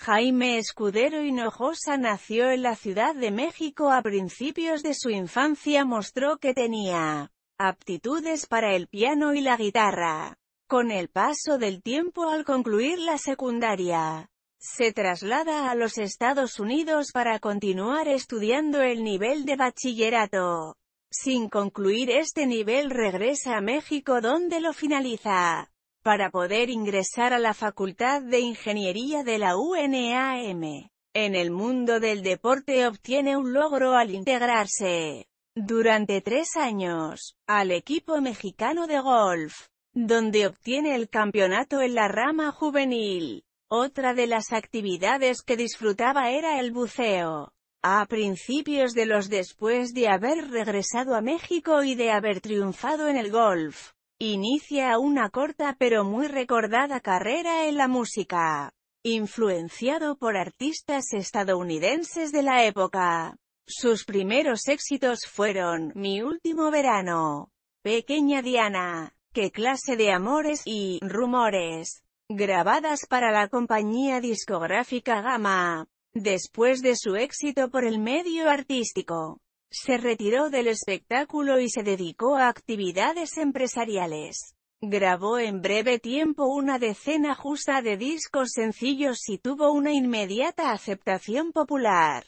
Jaime Escudero Hinojosa nació en la Ciudad de México a principios de su infancia mostró que tenía aptitudes para el piano y la guitarra. Con el paso del tiempo al concluir la secundaria, se traslada a los Estados Unidos para continuar estudiando el nivel de bachillerato. Sin concluir este nivel regresa a México donde lo finaliza para poder ingresar a la Facultad de Ingeniería de la UNAM. En el mundo del deporte obtiene un logro al integrarse, durante tres años, al equipo mexicano de golf, donde obtiene el campeonato en la rama juvenil. Otra de las actividades que disfrutaba era el buceo. A principios de los después de haber regresado a México y de haber triunfado en el golf, Inicia una corta pero muy recordada carrera en la música, influenciado por artistas estadounidenses de la época. Sus primeros éxitos fueron Mi último verano, Pequeña Diana, Qué clase de amores y Rumores, grabadas para la compañía discográfica Gama. Después de su éxito por el medio artístico, se retiró del espectáculo y se dedicó a actividades empresariales. Grabó en breve tiempo una decena justa de discos sencillos y tuvo una inmediata aceptación popular.